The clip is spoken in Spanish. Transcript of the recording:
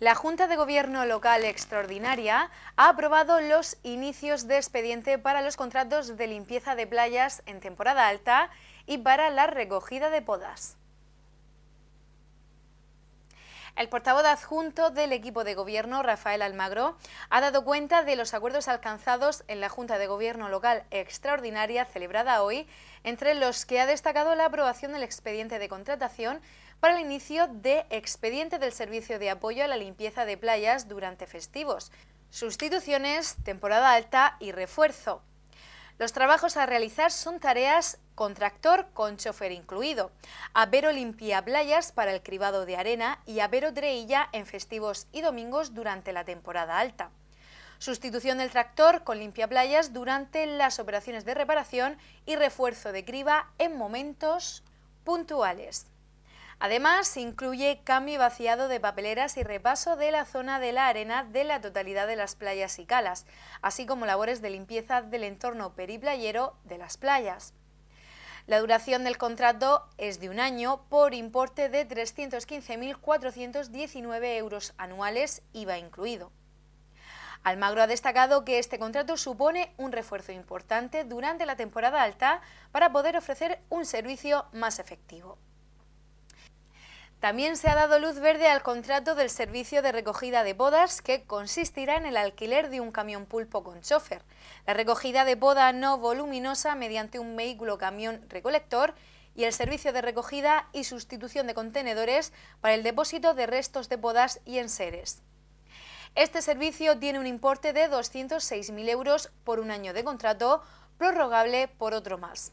La Junta de Gobierno Local Extraordinaria ha aprobado los inicios de expediente para los contratos de limpieza de playas en temporada alta y para la recogida de podas. El portavoz adjunto del equipo de gobierno, Rafael Almagro, ha dado cuenta de los acuerdos alcanzados en la Junta de Gobierno Local Extraordinaria celebrada hoy, entre los que ha destacado la aprobación del expediente de contratación para el inicio de expediente del servicio de apoyo a la limpieza de playas durante festivos, sustituciones, temporada alta y refuerzo. Los trabajos a realizar son tareas con tractor con chofer incluido, avero limpia playas para el cribado de arena y avero dreilla en festivos y domingos durante la temporada alta. Sustitución del tractor con limpia playas durante las operaciones de reparación y refuerzo de criba en momentos puntuales. Además, incluye cambio y vaciado de papeleras y repaso de la zona de la arena de la totalidad de las playas y calas, así como labores de limpieza del entorno periplayero de las playas. La duración del contrato es de un año por importe de 315.419 euros anuales, IVA incluido. Almagro ha destacado que este contrato supone un refuerzo importante durante la temporada alta para poder ofrecer un servicio más efectivo. También se ha dado luz verde al contrato del servicio de recogida de bodas que consistirá en el alquiler de un camión pulpo con chofer, la recogida de boda no voluminosa mediante un vehículo camión recolector y el servicio de recogida y sustitución de contenedores para el depósito de restos de bodas y enseres. Este servicio tiene un importe de 206.000 euros por un año de contrato, prorrogable por otro más.